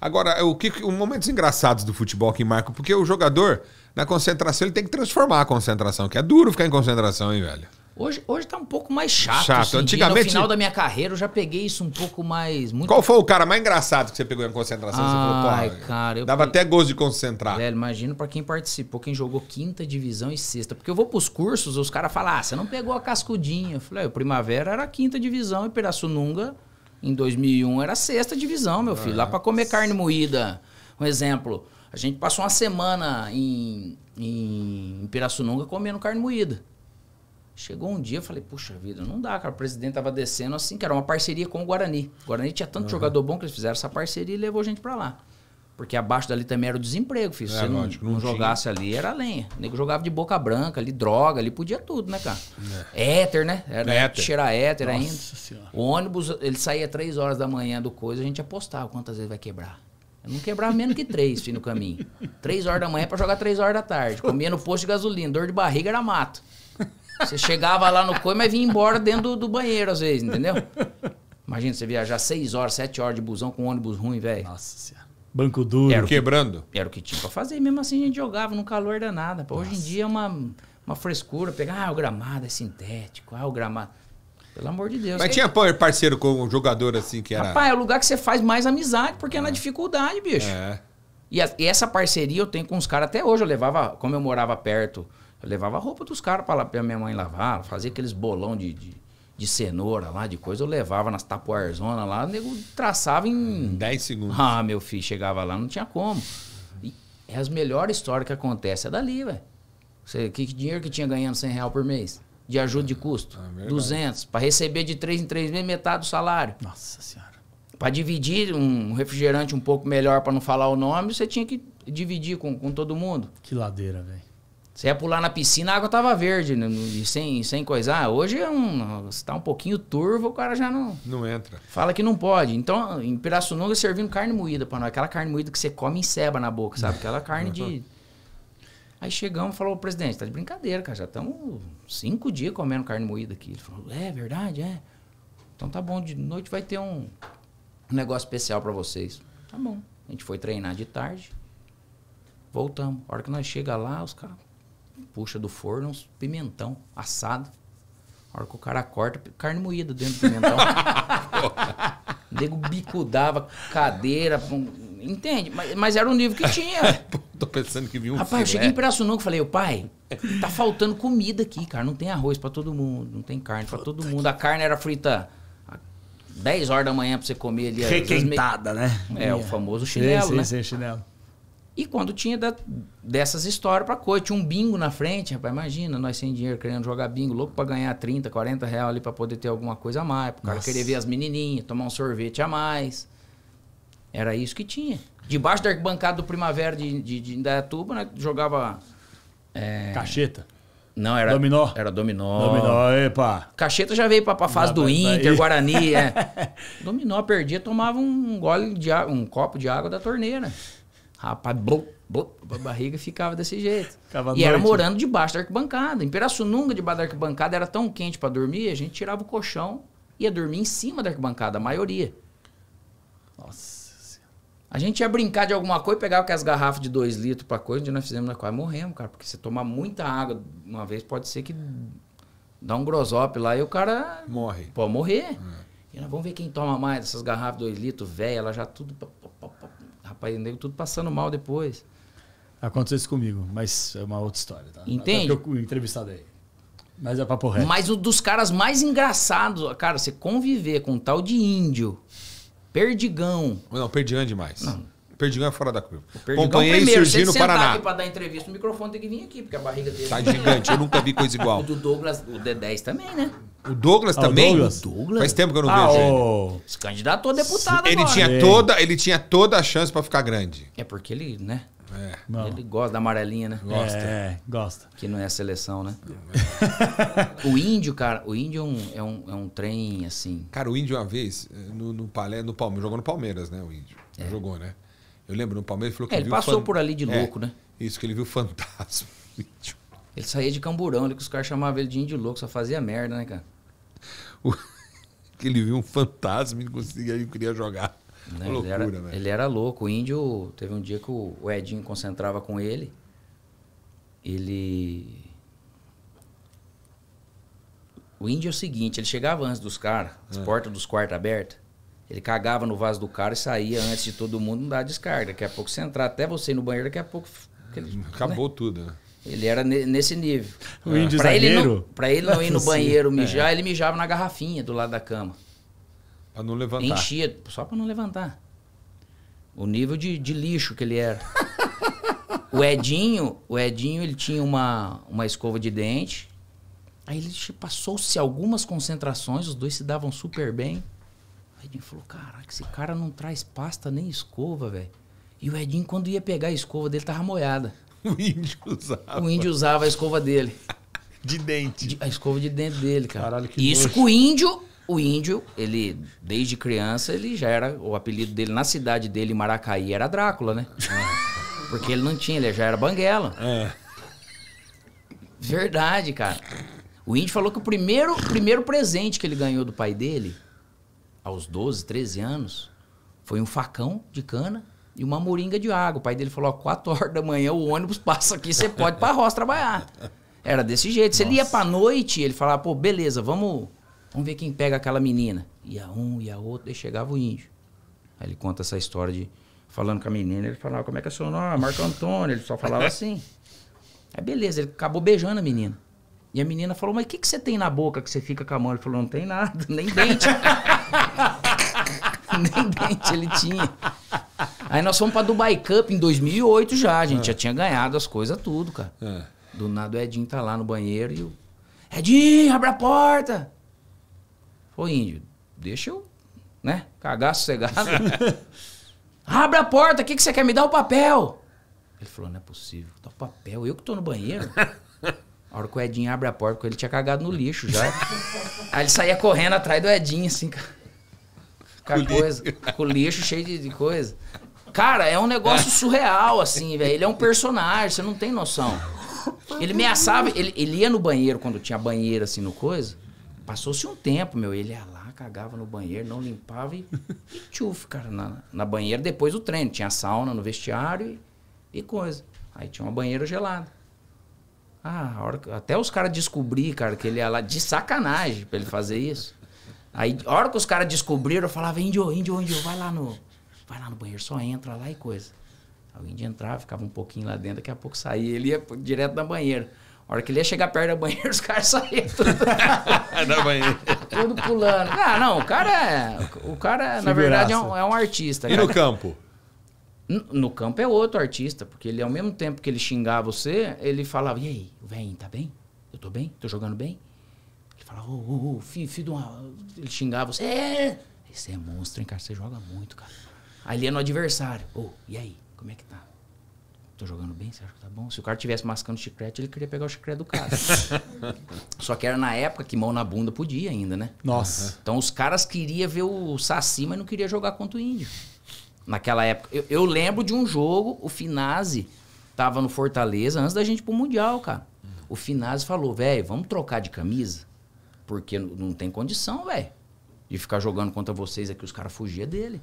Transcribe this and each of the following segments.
Agora, o que, um momentos engraçados do futebol que marca, porque o jogador, na concentração, ele tem que transformar a concentração, que é duro ficar em concentração, hein, velho? Hoje, hoje tá um pouco mais chato. Chato. Assim, Antigamente. No final da minha carreira eu já peguei isso um pouco mais. Muito... Qual foi o cara mais engraçado que você pegou em concentração? Ai, falou, cara. Eu Dava até gosto de concentrar. Velho, imagino para quem participou, quem jogou quinta divisão e sexta. Porque eu vou pros cursos, os caras falam, ah, você não pegou a cascudinha. Eu falei, ah, o Primavera era quinta divisão e Pirassununga em 2001 era sexta divisão, meu filho. lá para comer carne moída. Um exemplo. A gente passou uma semana em, em, em Pirassununga comendo carne moída. Chegou um dia, eu falei, puxa vida, não dá, cara. O presidente tava descendo assim, que era uma parceria com o Guarani. O Guarani tinha tanto uhum. jogador bom que eles fizeram essa parceria e levou a gente para lá. Porque abaixo dali também era o desemprego, filho. Se é, não, lógico, não, não jogasse ali, era lenha. O nego jogava de boca branca, ali, droga, ali podia tudo, né, cara? É. Éter, né? Era éter. cheirar éter Nossa ainda. Senhora. O ônibus, ele saía três horas da manhã do coisa, a gente apostava quantas vezes vai quebrar. não quebrava menos que três, filho, no caminho. Três horas da manhã para jogar três horas da tarde. Comia no posto de gasolina, dor de barriga era mato. Você chegava lá no coi, mas vinha embora dentro do, do banheiro, às vezes, entendeu? Imagina você viajar seis horas, sete horas de busão com um ônibus ruim, velho. Nossa senhora. Banco duro. Era quebrando. Que, era o que tinha pra fazer. Mesmo assim, a gente jogava no calor danado. Pô, hoje em dia é uma, uma frescura. Pegar, ah, o gramado é sintético. Ah, o gramado... Pelo amor de Deus. Mas tinha parceiro com um jogador assim que era... Rapaz, é o lugar que você faz mais amizade, porque é, é na dificuldade, bicho. É. E, a, e essa parceria eu tenho com os caras até hoje. Eu levava, como eu morava perto, eu levava a roupa dos caras pra, pra minha mãe lavar, fazia aqueles bolão de, de de cenoura lá, de coisa, eu levava nas tapuarzona lá, o nego traçava em. 10 segundos. Ah, meu filho, chegava lá, não tinha como. E é as melhores histórias que acontecem é dali, velho. Que dinheiro que tinha ganhando 100 real por mês? De ajuda de custo? Ah, é, é 200. Para receber de 3 em 3 meses metade do salário. Nossa Senhora. Para dividir um refrigerante um pouco melhor, para não falar o nome, você tinha que dividir com, com todo mundo. Que ladeira, velho. Você ia pular na piscina, a água tava verde, né? sem, sem coisar. Ah, hoje é um, está um pouquinho turvo, o cara já não. Não entra. Fala que não pode. Então, em Pirassununga servindo carne moída para nós. Aquela carne moída que você come em seba na boca, sabe? Aquela carne de. Aí chegamos e falou, presidente, tá de brincadeira, cara. Já estamos cinco dias comendo carne moída aqui. Ele falou, é verdade, é. Então tá bom, de noite vai ter um, um negócio especial para vocês. Tá bom. A gente foi treinar de tarde. Voltamos. A hora que nós chega lá, os caras puxa do forno uns pimentão assado. A hora que o cara corta, carne moída dentro do pimentão. o nego bicudava cadeira, entende? Mas, mas, era um nível que tinha. Tô pensando que viu um Rapaz, eu cheguei em Pirassununga e falei, o pai, tá faltando comida aqui, cara. Não tem arroz para todo mundo, não tem carne para todo mundo. A carne era frita 10 horas da manhã pra você comer ali. Requentada, meio... né? É, o famoso chinelo, sim, sim, né? Sim, chinelo. E quando tinha da, dessas histórias pra coisa, tinha um bingo na frente, rapaz, imagina, nós sem dinheiro querendo jogar bingo, louco pra ganhar 30, 40 reais ali pra poder ter alguma coisa a mais, O cara querer ver as menininhas, tomar um sorvete a mais. Era isso que tinha. Debaixo da arquibancada do Primavera de, de, de Indaiatuba, né, jogava... É... Cacheta. Não, era. Dominó. Era dominó. Dominó, epa. Cacheta já veio pra, pra fase do Inter, daí. Guarani, é. Dominó, perdia, tomava um gole de água, um copo de água da torneira. Rapaz, blum, blum, a barriga ficava desse jeito. Ficava e noite. era né? morando debaixo da arquibancada. Em Pirassununga, debaixo da arquibancada, era tão quente para dormir, a gente tirava o colchão e ia dormir em cima da arquibancada, a maioria. Nossa. A gente ia brincar de alguma coisa, pegava aquelas garrafas de 2 litros pra coisa, onde nós fizemos, na qual morremos, cara. Porque você tomar muita água uma vez, pode ser que dá um grosope lá e o cara... Morre. Pode morrer. É. E nós vamos ver quem toma mais essas garrafas de 2 litros, velha, ela já tudo rapaz, o nego tudo passando mal depois. Aconteceu isso comigo, mas é uma outra história, tá? Entende? Até eu entrevistado aí. Mas é papo reto. Mas um dos caras mais engraçados, cara, você conviver com um tal de índio, perdigão. Não, perdigão é demais. Não. Perdigão é fora da curva. Acompanhei primeiro, surgir no Paraná. aqui pra dar entrevista, o microfone tem que vir aqui, porque a barriga dele... Tá gigante, eu nunca vi coisa igual. O do Douglas, o D10 também, né? O Douglas ah, também? O Douglas. Douglas? Faz tempo que eu não ah, vejo ele. Se candidatou a é deputado ele agora. Tinha é. toda, ele tinha toda a chance para ficar grande. É porque ele, né? É. Ele gosta da amarelinha, né? Gosta. É, gosta. Que não é a seleção, né? o índio, cara, o índio é um, é, um, é um trem, assim. Cara, o índio uma vez, no, no, Palé, no Palmeiras, jogou no Palmeiras, né? O índio. É. Jogou, né? Eu lembro no Palmeiras, ele falou é, que é, ele passou fan... por ali de louco, né? Isso, que ele viu fantasma. Ele saía de camburão, ali que os caras chamavam ele de índio louco, só fazia merda, né, cara? que ele viu um fantasma e não conseguia, ele queria jogar. Loucura, né, ele, era, né? ele era louco. O índio, teve um dia que o, Edinho concentrava com ele. Ele. O índio é o seguinte: ele chegava antes dos caras, as é. portas dos quartos abertas. Ele cagava no vaso do cara e saía antes de todo mundo, não dá descarga. Daqui a pouco você entrar até você ir no banheiro, daqui a pouco. Acabou né? tudo, né? Ele era nesse nível. O índio pra Ele não, pra ele não ir no banheiro é. mijar, é. ele mijava na garrafinha do lado da cama. Pra não levantar. Enchia, só pra não levantar. O nível de, de lixo que ele era. o Edinho, o Edinho, ele tinha uma, uma escova de dente. Aí ele passou-se algumas concentrações, os dois se davam super bem. O Edinho falou, caraca, esse cara não traz pasta nem escova, velho. E o Edinho, quando ia pegar a escova dele, tava molhada. O índio usava. O índio usava a escova dele. de dente. De, a escova de dente dele, cara. Caralho, que Isso com o índio. O índio, ele, desde criança, ele já era. O apelido dele na cidade dele, em Maracaí, era Drácula, né? É. Porque ele não tinha, ele já era banguela. É. Verdade, cara. O índio falou que o primeiro, primeiro presente que ele ganhou do pai dele, aos 12, 13 anos, foi um facão de cana e uma moringa de água. O pai dele falou: ó, horas da manhã o ônibus passa aqui, você pode para a roça trabalhar. Era desse jeito. Nossa. Se ele ia para noite, ele falava: pô, beleza, vamos, vamos ver quem pega aquela menina. Ia um, ia outro, e chegava o índio. Aí ele conta essa história de falando com a menina, ele falava: como é que é seu nome? Ah, Marco Antônio. Ele só falava assim. Aí beleza, ele acabou beijando a menina. E a menina falou: mas o que, que você tem na boca que você fica com a mão? Ele falou: não tem nada, nem dente. nem dente ele tinha. Aí nós fomos pra Dubai Cup em 2008 já, a gente é. já tinha ganhado as coisas tudo, cara. É. Do nada o Edinho tá lá no banheiro e o... Edinho, abre a porta! Ô índio, deixa eu, né, cagar sossegado. abre a porta, o que, que você quer? Me dá o papel! Ele falou, não é possível, dá o papel, eu que tô no banheiro. A hora que o Edinho abre a porta, porque ele tinha cagado no lixo já. Aí ele saía correndo atrás do Edinho, assim, cara. Com, coisa, com lixo cheio de, de coisa. Cara, é um negócio surreal, assim, velho. Ele é um personagem, você não tem noção. Ele ameaçava, ele, ele ia no banheiro quando tinha banheiro, assim, no coisa. Passou-se um tempo, meu, ele ia lá, cagava no banheiro, não limpava e, e tchuf, cara, na, na banheira depois do treino. Tinha sauna no vestiário e, e coisa. Aí tinha uma banheira gelada. Ah, hora, até os caras descobrir, cara, que ele ia lá de sacanagem pra ele fazer isso. Aí, a hora que os caras descobriram, eu falava, índio, índio, índio, vai lá no, vai lá no banheiro, só entra lá e coisa. alguém o índio entrava, ficava um pouquinho lá dentro, daqui a pouco saía, ele ia direto na banheira. A hora que ele ia chegar perto da banheira, os caras saíram tudo. banheira. tudo pulando. Ah, não, o cara é. O cara, na verdade, é um, é um artista. E cara. no campo? No campo é outro artista, porque ele, ao mesmo tempo que ele xingava você, ele falava: E aí, vem tá bem? Eu tô bem? Tô jogando bem? Ele falava: Ô, filho, filho de uma. Ele xingava você: É! Esse é monstro, hein, cara? Você joga muito, cara. Aí lia é no adversário. Ô, oh, e aí? Como é que tá? Tô jogando bem? Você acha que tá bom? Se o cara tivesse mascando chiclete, ele queria pegar o chiclete do cara. Só que era na época que mão na bunda podia ainda, né? Nossa. Então os caras queriam ver o Saci, mas não queria jogar contra o índio. Naquela época. Eu, eu lembro de um jogo, o Finazzi tava no Fortaleza antes da gente ir pro Mundial, cara. Uhum. O Finazzi falou, velho, vamos trocar de camisa? Porque não tem condição, velho, de ficar jogando contra vocês aqui. Os caras fugiam dele.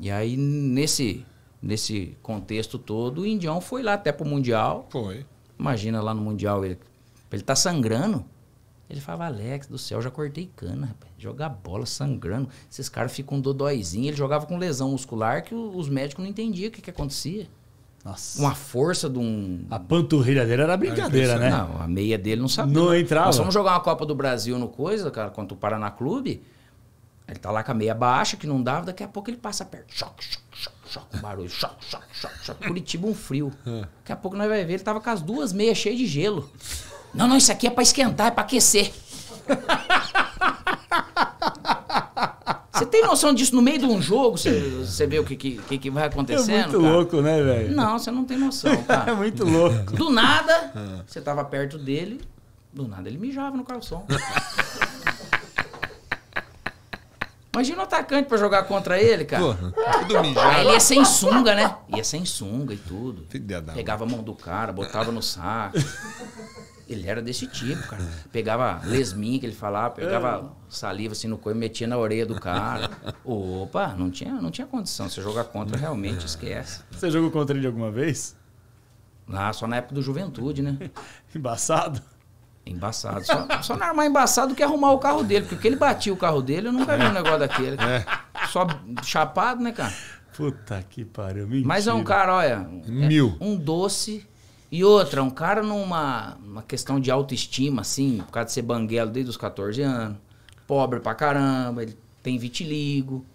E aí, nesse, nesse contexto todo, o Indião foi lá até pro Mundial. Foi. Imagina lá no Mundial, ele, ele tá sangrando. Ele falava, Alex do céu, já cortei cana, rapaz. Jogar bola sangrando. Esses caras ficam um dodóizinho. Ele jogava com lesão muscular que os médicos não entendiam o que, que acontecia. Nossa. Uma força de um. A panturrilha dele era brincadeira, né? Não, a meia dele não sabia. Não entrava. Nós vamos jogar uma Copa do Brasil no Coisa, cara, contra o Paraná Clube. Ele tá lá com a meia baixa, que não dava, daqui a pouco ele passa perto. Choque, choque, choque, choque, barulho, choque, choque, choque, choque. Curitiba um frio. Daqui a pouco nós vai ver, ele tava com as duas meias cheias de gelo. Não, não, isso aqui é pra esquentar, é pra aquecer. Você tem noção disso no meio de um jogo? Você vê o que, que, que vai acontecendo? É muito cara? louco, né, velho? Não, você não tem noção, é cara. É muito louco. Do nada, é. você tava perto dele, do nada ele mijava no calção. Imagina o atacante pra jogar contra ele, cara. Porra, tudo mijado. Ah, ele ia sem sunga, né? Ia sem sunga e tudo. Pegava a mão do cara, botava no saco. Ele era desse tipo, cara. Pegava lesminha que ele falava, pegava saliva assim no coio, metia na orelha do cara. Opa, não tinha, não tinha condição. Você jogar contra, realmente esquece. Você jogou contra ele alguma vez? Ah, só na época do juventude, né? Embaçado. Embaçado. Só, só não era é mais embaçado que arrumar o carro dele, porque ele batia o carro dele, eu nunca vi um é. negócio daquele. É. Só chapado, né, cara? Puta que pariu, mentira. Mas é um cara, olha. É Mil. É um doce. E outra, um cara numa uma questão de autoestima, assim, por causa de ser banguelo desde os 14 anos, pobre pra caramba, ele tem vitiligo,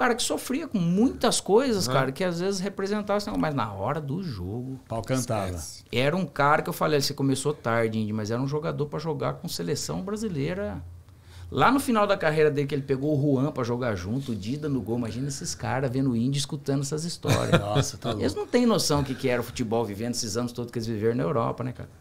cara que sofria com muitas coisas, uhum. cara, que às vezes representava esse negócio. Mas na hora do jogo. Pau cantava. Era um cara que eu falei, você começou tarde, Indy, mas era um jogador para jogar com seleção brasileira. Lá no final da carreira dele, que ele pegou o Juan para jogar junto, o Dida no gol. Imagina esses caras vendo o Indy escutando essas histórias. Nossa, tá louco. Eles não têm noção do que, que era o futebol vivendo esses anos todos que eles viveram na Europa, né, cara?